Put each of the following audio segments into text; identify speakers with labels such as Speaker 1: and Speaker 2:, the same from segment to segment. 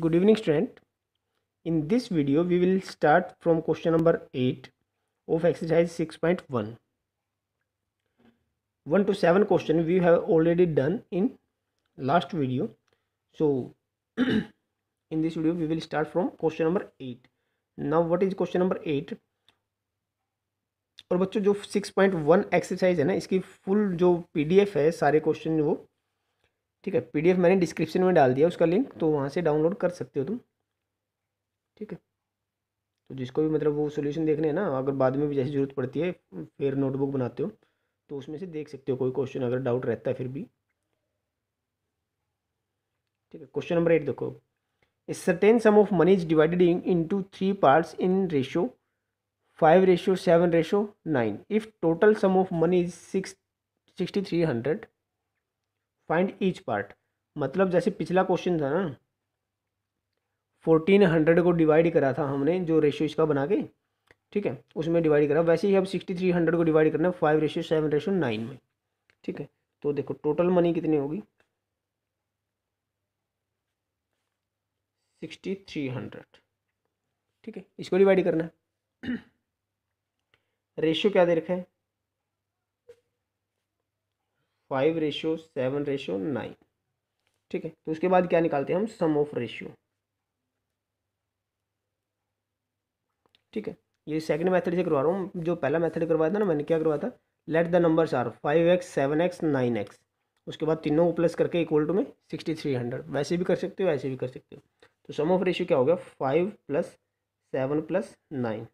Speaker 1: good evening student in this video we will start from question number 8 of exercise 6.1 1 to 7 question we have already done in last video so in this video we will start from question number 8 now what is question number 8 और बच्चों जो 6.1 exercise है ना इसकी full जो PDF है सारे question वो ठीक है पीडीएफ मैंने डिस्क्रिप्शन में डाल दिया उसका लिंक तो वहाँ से डाउनलोड कर सकते हो तुम ठीक है तो जिसको भी मतलब वो सोल्यूशन देखने हैं ना अगर बाद में भी जैसी ज़रूरत पड़ती है फिर नोटबुक बनाते हो तो उसमें से देख सकते हो कोई क्वेश्चन अगर डाउट रहता है फिर भी ठीक है क्वेश्चन नंबर एट देखो a certain sum of money is divided into three parts in ratio five ratio seven ratio nine if total sum of money is six sixty three hundred find each part मतलब जैसे पिछला question था ना fourteen hundred को divide करा था हमने जो रेशियो इसका बना के ठीक है उसमें डिवाइड करा वैसे ही अब सिक्सटी थ्री हंड्रेड को डिवाइड करना है five ratio seven ratio nine में ठीक है तो देखो टोटल मनी कितनी होगी सिक्सटी थ्री हंड्रेड ठीक है इसको डिवाइड करना है रेशियो क्या दे रखा है five ratio seven ratio nine ठीक है तो उसके बाद क्या निकालते हैं हम सम ऑफ रेशियो ठीक है ये सेकंड मेथड से करवा रहा हूँ जो पहला मेथड करवाया था ना मैंने क्या करवाया था let the numbers are five x seven x nine x उसके बाद तीनों को प्लस करके इक्वल टू में सिक्सटी थ्री हंड्रेड वैसे भी कर सकते हो वैसे भी कर सकते हो तो सम ऑफ रेशियो क्या हो गया five plus seven plus nine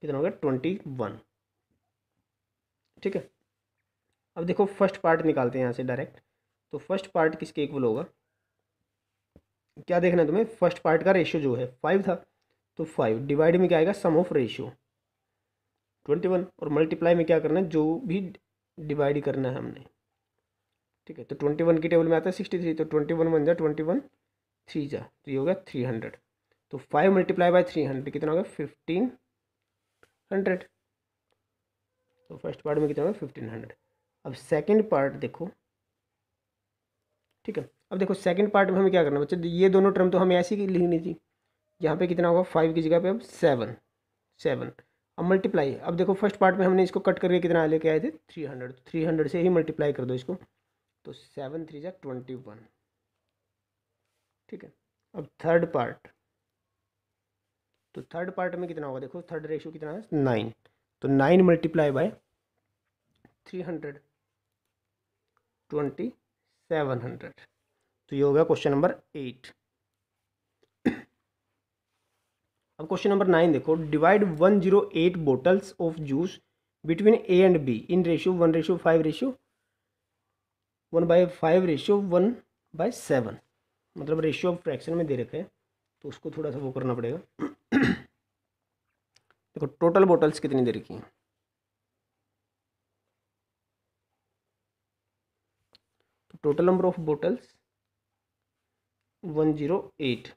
Speaker 1: कितना हो गया ट्वेंटी वन ठीक है अब देखो फर्स्ट पार्ट निकालते हैं यहाँ से डायरेक्ट तो फर्स्ट पार्ट किसके इक्वल होगा क्या देखना है तुम्हें फर्स्ट पार्ट का रेशियो जो है फाइव था तो फाइव डिवाइड में क्या आएगा sum of ratio twenty one और मल्टीप्लाई में क्या करना है जो भी डिवाइड करना है हमने ठीक है तो ट्वेंटी वन की टेबल में आता है सिक्सटी थ्री तो ट्वेंटी वन वन जा ट्वेंटी वन थ्री जा तो ये हो गया थ्री हंड्रेड तो five multiply by three hundred कितना हो गया फिफ्टीन हंड्रेड तो फर्स्ट पार्ट में कितना होगा फिफ्टीन हंड्रेड अब सेकंड पार्ट देखो ठीक है अब देखो सेकंड पार्ट में हमें क्या करना बच्चे ये दोनों टर्म तो हमें ऐसी ही लिखनी थी यहाँ पे कितना होगा फाइव की जगह पे अब सेवन सेवन अब मल्टीप्लाई अब देखो फर्स्ट पार्ट में हमने इसको कट करके कितना लेके आए थे थ्री हंड्रेड थ्री हंड्रेड से ही मल्टीप्लाई कर दो इसको तो सेवन थ्री जै ट्वेंटी वन ठीक है अब थर्ड पार्ट तो थर्ड पार्ट में कितना होगा देखो थर्ड रेशियो कितना है नाइन तो nine multiply by three hundred twenty seven hundred तो ये हो गया क्वेश्चन नंबर एट अब क्वेश्चन नंबर नाइन देखो divide one zero eight bottles of juice between A and B in ratio one ratio five ratio one by five ratio one by seven मतलब ratio of fraction में दे रखे हैं तो उसको थोड़ा सा वो करना पड़ेगा देखो टोटल बोटल्स कितनी दे रखी हैं total number of bottles one zero eight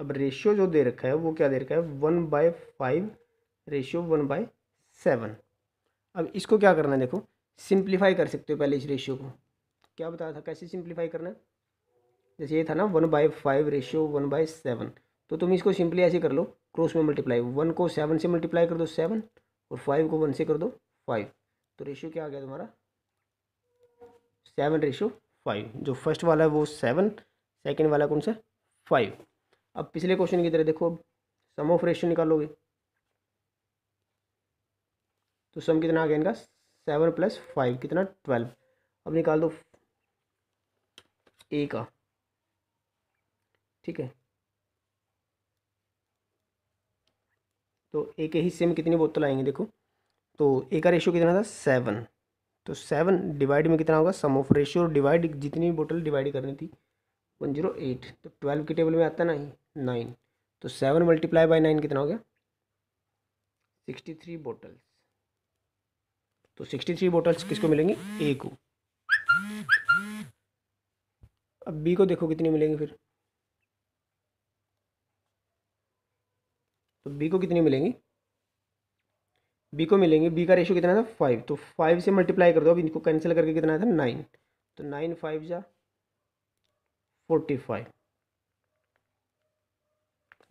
Speaker 1: अब रेशियो जो दे रखा है वो क्या दे रखा है one by five ratio one by seven अब इसको क्या करना है देखो सिंप्लीफाई कर सकते हो पहले इस रेशियो को क्या बताया था कैसे सिंप्लीफाई करना है जैसे ये था ना one by five ratio one by seven तो तुम इसको सिंपली ऐसे कर लो क्रॉस में मल्टीप्लाई वन को सेवन से मल्टीप्लाई कर दो सेवन और फाइव को वन से कर दो फाइव तो रेशियो क्या आ गया तुम्हारा सेवन रेशियो फाइव जो फर्स्ट वाला है वो सेवन सेकेंड वाला कौन सा फाइव अब पिछले क्वेश्चन की तरह देखो अब सम ऑफ रेशियो निकालोगे तो सम कितना आ गया इनका सेवन प्लस फाइव कितना ट्वेल्व अब निकाल दो ए का ठीक है तो ए के हिस्से में कितनी बोतल आएंगे देखो तो ए का रेशियो कितना था सेवन तो सेवन डिवाइड में कितना होगा सम ऑफ रेशियो डिवाइड जितनी भी बोटल डिवाइड करनी थी वन जीरो एट तो ट्वेल्व के टेबल में आता ना ही नाइन तो सेवन मल्टीप्लाई बाई नाइन कितना हो गया सिक्सटी थ्री बोटल्स तो सिक्सटी थ्री बोटल्स किसको मिलेंगी ए को अब बी को देखो कितनी मिलेंगी फिर तो बी को कितनी मिलेंगी बी को मिलेंगे बी का रेशो कितना था फाइव तो फाइव से मल्टीप्लाई कर दो अब इनको कैंसिल करके कितना था नाइन तो नाइन फाइव जा फोर्टी फाइव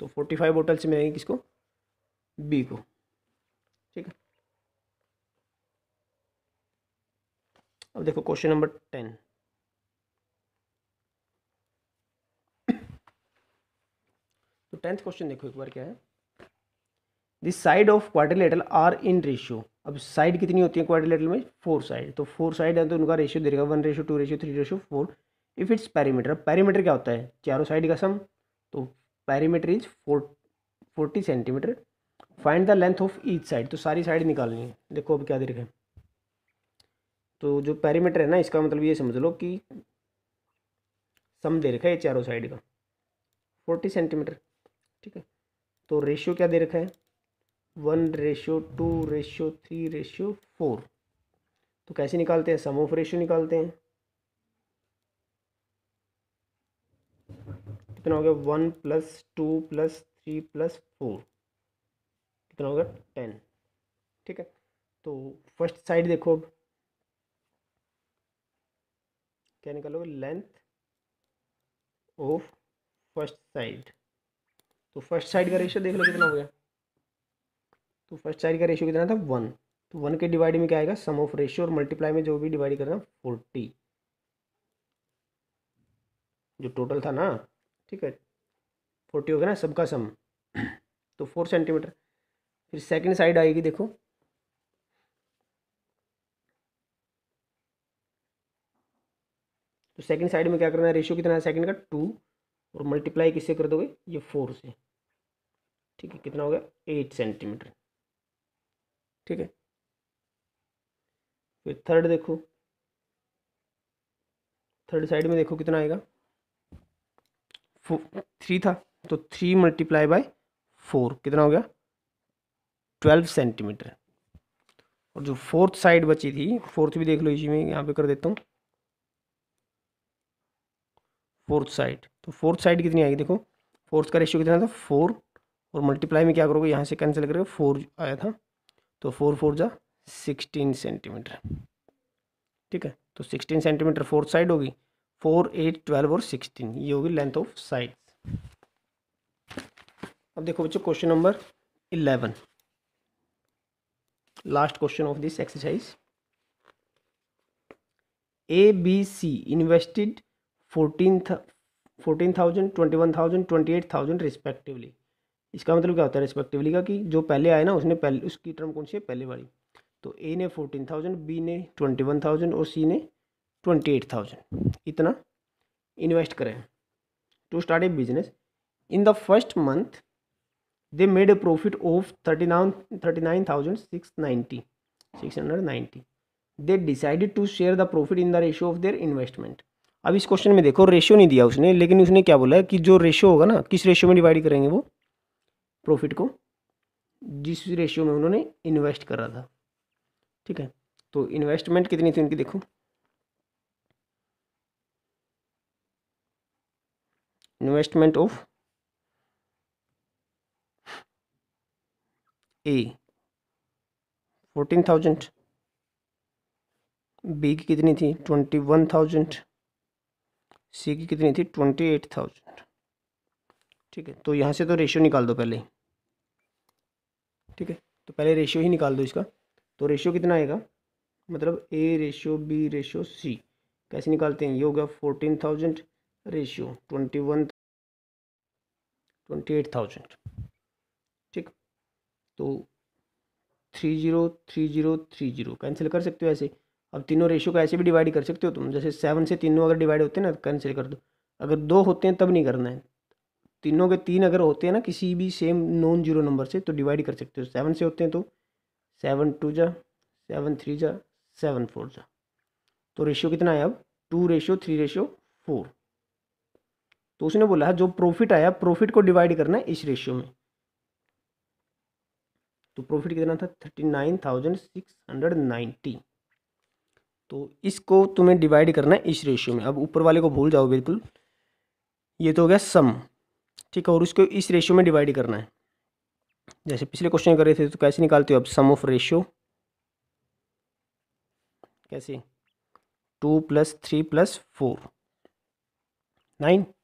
Speaker 1: तो फोर्टी फाइव बोटल से मिलेंगे किसको बी को ठीक है अब देखो क्वेश्चन नंबर टेन तो टेंथ क्वेश्चन देखो एक बार क्या है this side of quadrilateral are in ratio अब साइड कितनी होती है क्वाड्रिलेटरल में फोर साइड तो फोर साइड है तो उनका रेशियो देगा one ratio two ratio three ratio four if its perimeter perimeter क्या होता है चारों साइड का सम तो perimeter is four forty centimetre find the length of each side तो सारी साइड निकालनी है देखो अब क्या दे रखा है तो जो पैरीमीटर है ना इसका मतलब ये समझ लो कि सम दे रखा है चारों साइड का फोर्टी सेंटीमीटर ठीक है तो रेशियो क्या दे रखा है one ratio two ratio three ratio four तो कैसे निकालते हैं सम ऑफ रेशो निकालते हैं कितना हो गया one plus two plus three plus four कितना हो गया टेन ठीक है तो फर्स्ट साइड देखो अब क्या निकालोगे लेंथ ऑफ फर्स्ट साइड तो फर्स्ट साइड का रेशियो देख लो कितना हो गया तो फर्स्ट साइड का रेशियो कितना था वन तो वन के डिवाइड में क्या आएगा सम ऑफ रेशियो और मल्टीप्लाई में जो भी डिवाइड करना फोर्टी जो टोटल था ना ठीक है फोर्टी हो गया ना सबका सम तो फोर सेंटीमीटर फिर सेकंड साइड आएगी देखो तो सेकंड साइड में क्या करना है रेशियो कितना है सेकंड का टू और मल्टीप्लाई किससे कर दोगे ये फोर से ठीक है कितना हो गया एट सेंटीमीटर ठीक है फिर थर्ड देखो थर्ड साइड में देखो कितना आएगा थ्री था तो थ्री मल्टीप्लाई बाय फोर कितना हो गया ट्वेल्व सेंटीमीटर और जो फोर्थ साइड बची थी फोर्थ भी देख लो इसी में यहाँ पे कर देता हूँ फोर्थ साइड तो फोर्थ साइड कितनी आएगी देखो फोर्थ का रेशियो कितना था फोर और मल्टीप्लाई में क्या करोगे यहाँ से कैंसिल करोगे फोर आया था तो फोर फोर जा सिक्सटीन सेंटीमीटर ठीक है तो सिक्सटीन सेंटीमीटर फोर्थ साइड होगी फोर एट ट्वेल्व और सिक्सटीन ये होगी लेंथ ऑफ साइड अब देखो बच्चों question number eleven last question of this exercise A B C invested fourteen fourteen thousand twenty one thousand twenty eight thousand respectively इसका मतलब क्या होता है रिस्पेक्टिवली का कि जो पहले आए ना उसने पहले उसकी टर्म कौन सी है पहले वाली तो ए ने फोर्टीन थाउजेंड बी ने ट्वेंटी वन थाउजेंड और सी ने ट्वेंटी एट थाउजेंड इतना इन्वेस्ट करें to start a business in the first month they made a profit of thirty nine thirty nine thousand six ninety six hundred ninety they decided to share the profit in the ratio of their investment अब इस question में देखो ratio नहीं दिया उसने लेकिन उसने क्या बोला है कि जो रेशियो होगा ना किस रेशियो में डिवाइड करेंगे वो प्रॉफिट को जिस रेशियो में उन्होंने इन्वेस्ट करा था ठीक है तो इन्वेस्टमेंट कितनी थी उनकी देखो investment of A fourteen thousand B की कितनी थी ट्वेंटी वन थाउजेंड सी की कितनी थी ट्वेंटी एट थाउजेंड ठीक है तो यहाँ से तो रेशियो निकाल दो पहले ठीक है तो पहले रेशियो ही निकाल दो इसका तो रेशियो कितना आएगा मतलब A ratio B ratio C कैसे निकालते हैं ये हो गया fourteen thousand ratio twenty one twenty eight thousand ठीक तो three zero three zero three zero cancel कर सकते हो ऐसे अब तीनों रेशियो को ऐसे भी डिवाइड कर सकते हो तुम जैसे सेवन से तीनों अगर डिवाइड होते हैं ना कैंसिल तो कर दो अगर दो होते हैं तब नहीं करना है तीनों के तीन अगर होते हैं ना किसी भी सेम नॉन जीरो नंबर से तो डिवाइड कर सकते हो सेवन से होते हैं तो सेवन टू जा सेवन थ्री जा सेवन फोर जा तो रेशियो कितना है अब two ratio three ratio four तो उसने बोला हाँ, जो प्रॉफिट आया प्रॉफिट को डिवाइड करना है इस रेशियो में तो प्रॉफिट कितना था thirty nine thousand six hundred ninety तो इसको तुम्हें डिवाइड करना है इस रेशियो में अब ऊपर वाले को भूल जाओ बिल्कुल ये तो हो गया सम ठीक है और उसको इस रेशियो में डिवाइड करना है जैसे पिछले क्वेश्चन कर रहे थे तो कैसे निकालते हो अब सम ऑफ रेशियो कैसे two plus three plus four nine